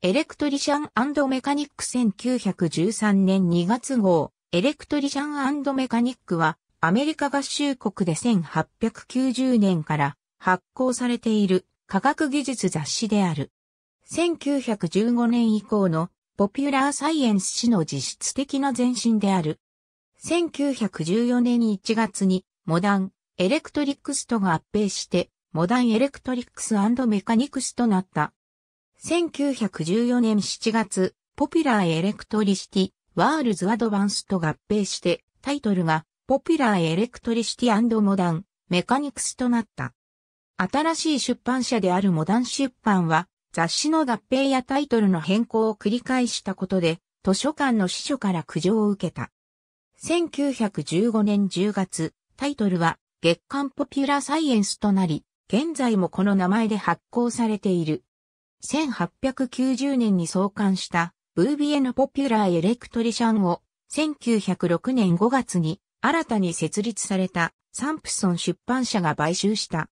エレクトリシャンメカニック1913年2月号、エレクトリシャンメカニックは、アメリカ合衆国で1890年から発行されている科学技術雑誌である。1915年以降のポピュラーサイエンス誌の実質的な前身である。1914年1月にモダンエレクトリックスとが合併してモダンエレクトリックスメカニクスとなった。1914年7月、ポピュラーエレクトリシティ、ワールズアドバンスと合併して、タイトルが、ポピュラーエレクトリシティモダン、メカニクスとなった。新しい出版社であるモダン出版は、雑誌の合併やタイトルの変更を繰り返したことで、図書館の司書から苦情を受けた。1915年10月、タイトルは、月刊ポピュラーサイエンスとなり、現在もこの名前で発行されている。1890年に創刊したブービエのポピュラーエレクトリシャンを1906年5月に新たに設立されたサンプソン出版社が買収した。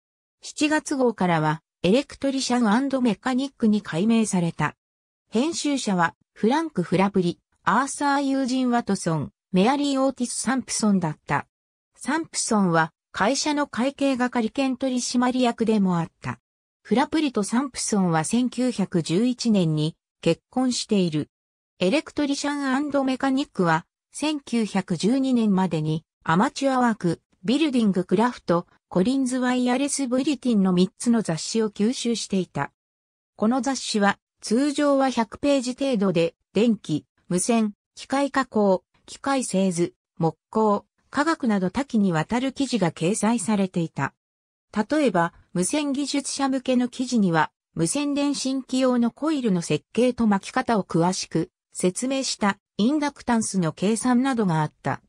7月号からはエレクトリシャンメカニックに改名された。編集者はフランク・フラブリ、アーサー・ユージン・ワトソン、メアリー・オーティス・サンプソンだった。サンプソンは会社の会計係兼取締役でもあった。フラプリとサンプソンは1911年に結婚している。エレクトリシャンメカニックは1912年までにアマチュアワーク、ビルディングクラフト、コリンズワイヤレスブリティンの3つの雑誌を吸収していた。この雑誌は通常は100ページ程度で電気、無線、機械加工、機械製図、木工、科学など多岐にわたる記事が掲載されていた。例えば、無線技術者向けの記事には、無線電信機用のコイルの設計と巻き方を詳しく説明したインダクタンスの計算などがあった。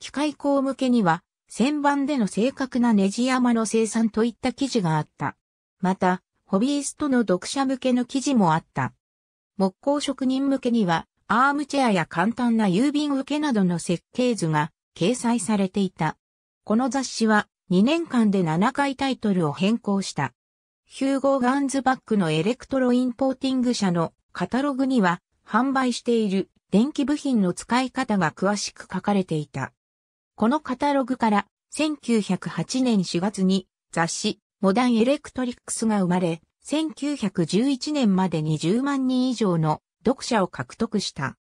機械工向けには、旋盤での正確なネジ山の生産といった記事があった。また、ホビーストの読者向けの記事もあった。木工職人向けには、アームチェアや簡単な郵便受けなどの設計図が掲載されていた。この雑誌は2年間で7回タイトルを変更した。ヒューゴー・ガンズバックのエレクトロインポーティング社のカタログには販売している電気部品の使い方が詳しく書かれていた。このカタログから1908年4月に雑誌モダンエレクトリックスが生まれ、1911年までに10万人以上の読者を獲得した。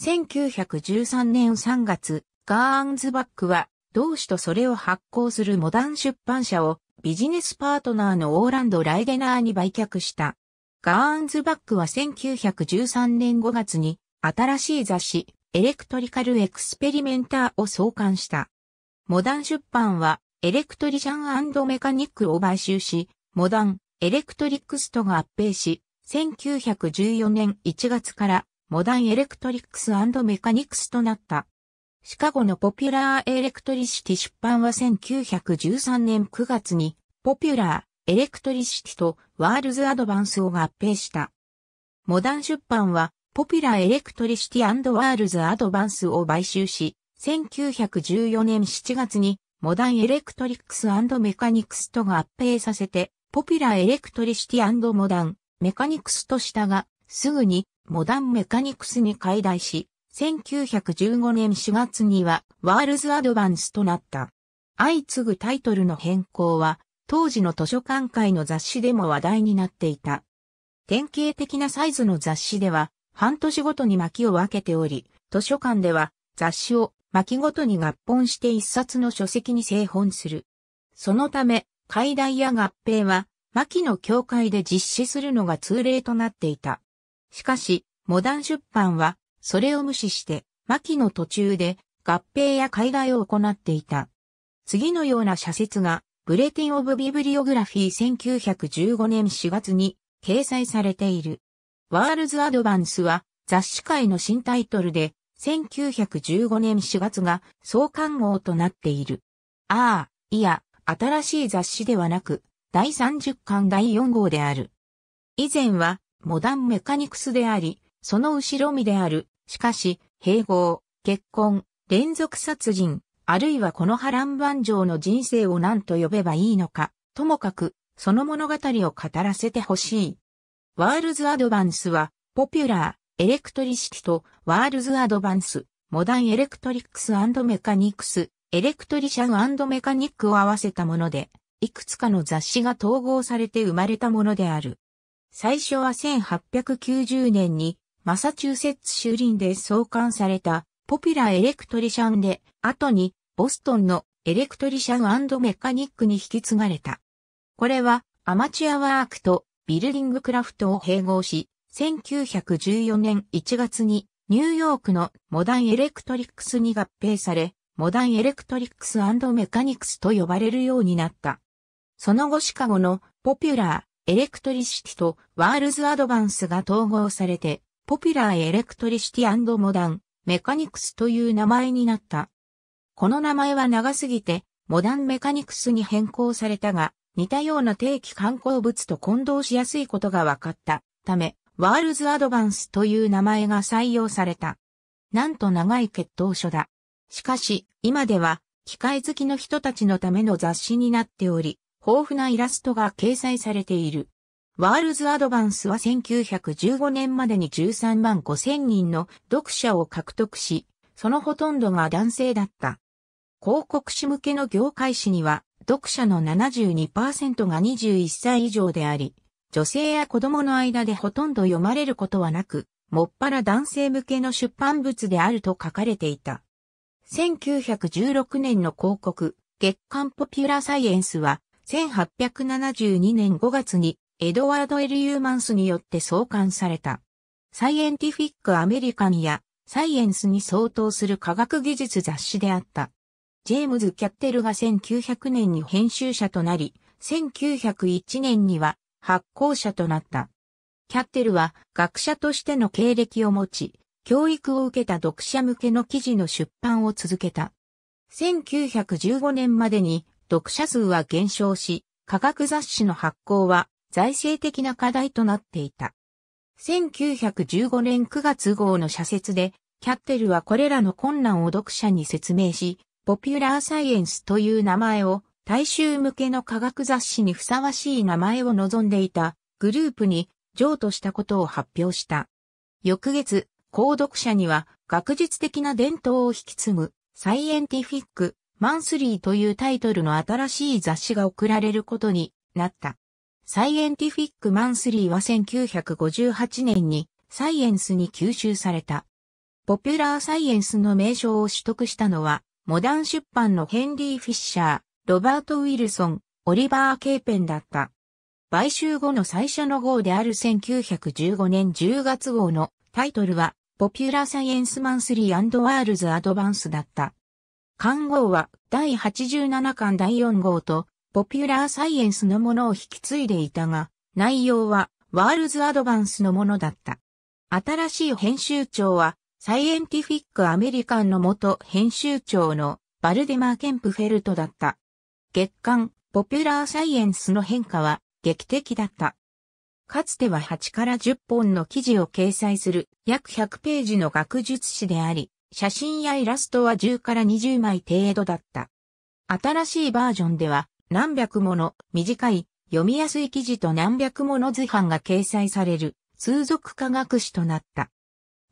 1913年3月、ガーンズバックは同志とそれを発行するモダン出版社をビジネスパートナーのオーランド・ライデナーに売却した。ガーンズバックは1913年5月に新しい雑誌エレクトリカル・エクスペリメンターを創刊した。モダン出版はエレクトリシャンメカニックを買収し、モダン、エレクトリックスとが合併し、1914年1月からモダンエレクトリックスメカニックスとなった。シカゴのポピュラーエレクトリシティ出版は1913年9月に、ポピュラーエレクトリシティとワールズアドバンスを合併した。モダン出版は、ポピュラーエレクトリシティワールズアドバンスを買収し、1914年7月に、モダンエレクトリックスメカニクスと合併させて、ポピュラーエレクトリシティモダンメカニクスとしたが、すぐにモダンメカニクスに解体し、1915年4月にはワールズアドバンスとなった。相次ぐタイトルの変更は、当時の図書館会の雑誌でも話題になっていた。典型的なサイズの雑誌では、半年ごとに巻きを分けており、図書館では雑誌を巻きごとに合本して一冊の書籍に製本する。そのため、解題や合併は、巻きの境界で実施するのが通例となっていた。しかし、モダン出版はそれを無視して、牧の途中で合併や海外を行っていた。次のような社説が、ブレティン・オブ・ビブリオグラフィー1915年4月に掲載されている。ワールズ・アドバンスは雑誌界の新タイトルで、1915年4月が創刊号となっている。ああ、いや、新しい雑誌ではなく、第30巻第4号である。以前は、モダンメカニクスであり、その後ろ身である、しかし、併合、結婚、連続殺人、あるいはこの波乱万丈の人生を何と呼べばいいのか、ともかく、その物語を語らせてほしい。ワールズアドバンスは、ポピュラー、エレクトリシティとワールズアドバンス、モダンエレクトリックスメカニクス、エレクトリシャンメカニックを合わせたもので、いくつかの雑誌が統合されて生まれたものである。最初は1890年にマサチューセッツ州林で創刊されたポピュラーエレクトリシャンで、後にボストンのエレクトリシャンメカニックに引き継がれた。これはアマチュアワークとビルディングクラフトを併合し、1914年1月にニューヨークのモダンエレクトリックスに合併され、モダンエレクトリックスメカニクスと呼ばれるようになった。その後シカゴのポピュラー、エレクトリシティとワールズアドバンスが統合されて、ポピュラーエレクトリシティモダン、メカニクスという名前になった。この名前は長すぎて、モダンメカニクスに変更されたが、似たような定期観光物と混同しやすいことが分かったため、ワールズアドバンスという名前が採用された。なんと長い決闘書だ。しかし、今では、機械好きの人たちのための雑誌になっており、豊富なイラストが掲載されている。ワールズアドバンスは1915年までに13万5千人の読者を獲得し、そのほとんどが男性だった。広告誌向けの業界誌には、読者の72%が21歳以上であり、女性や子供の間でほとんど読まれることはなく、もっぱら男性向けの出版物であると書かれていた。1916年の広告、月刊ポピュラーサイエンスは、1872年5月にエドワード・エル・ユーマンスによって創刊された。サイエンティフィック・アメリカンやサイエンスに相当する科学技術雑誌であった。ジェームズ・キャッテルが1900年に編集者となり、1901年には発行者となった。キャッテルは学者としての経歴を持ち、教育を受けた読者向けの記事の出版を続けた。1915年までに読者数は減少し、科学雑誌の発行は財政的な課題となっていた。1915年9月号の社説で、キャッテルはこれらの困難を読者に説明し、ポピュラーサイエンスという名前を大衆向けの科学雑誌にふさわしい名前を望んでいたグループに譲渡したことを発表した。翌月、購読者には学術的な伝統を引き継ぐサイエンティフィック・マンスリーというタイトルの新しい雑誌が送られることになった。サイエンティフィック・マンスリーは1958年にサイエンスに吸収された。ポピュラーサイエンスの名称を取得したのは、モダン出版のヘンリー・フィッシャー、ロバート・ウィルソン、オリバー・ケーペンだった。買収後の最初の号である1915年10月号のタイトルは、ポピュラーサイエンスマンスリーワールズ・アドバンスだった。刊号は第87巻第4号とポピュラーサイエンスのものを引き継いでいたが、内容はワールズアドバンスのものだった。新しい編集長は、サイエンティフィックアメリカンの元編集長のバルデマー・ケンプフェルトだった。月間、ポピュラーサイエンスの変化は劇的だった。かつては8から10本の記事を掲載する約100ページの学術誌であり、写真やイラストは10から20枚程度だった。新しいバージョンでは何百もの短い読みやすい記事と何百もの図版が掲載される通俗科学誌となった。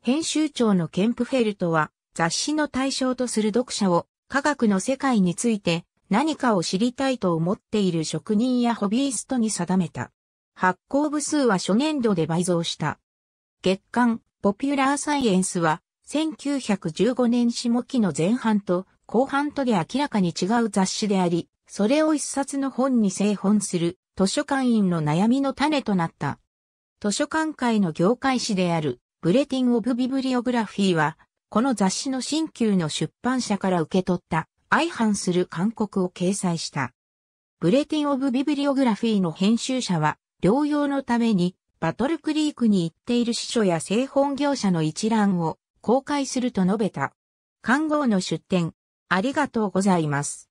編集長のケンプフェルトは雑誌の対象とする読者を科学の世界について何かを知りたいと思っている職人やホビーストに定めた。発行部数は初年度で倍増した。月刊ポピュラーサイエンスは1915年下期の前半と後半とで明らかに違う雑誌であり、それを一冊の本に製本する図書館員の悩みの種となった。図書館界の業界誌であるブレティン・オブ・ビブリオグラフィーは、この雑誌の新旧の出版社から受け取った相反する勧告を掲載した。ブレティン・オブ・ビブリオグラフィーの編集者は、療養のためにバトルクリークに行っている司書や製本業者の一覧を公開すると述べた。看護の出展、ありがとうございます。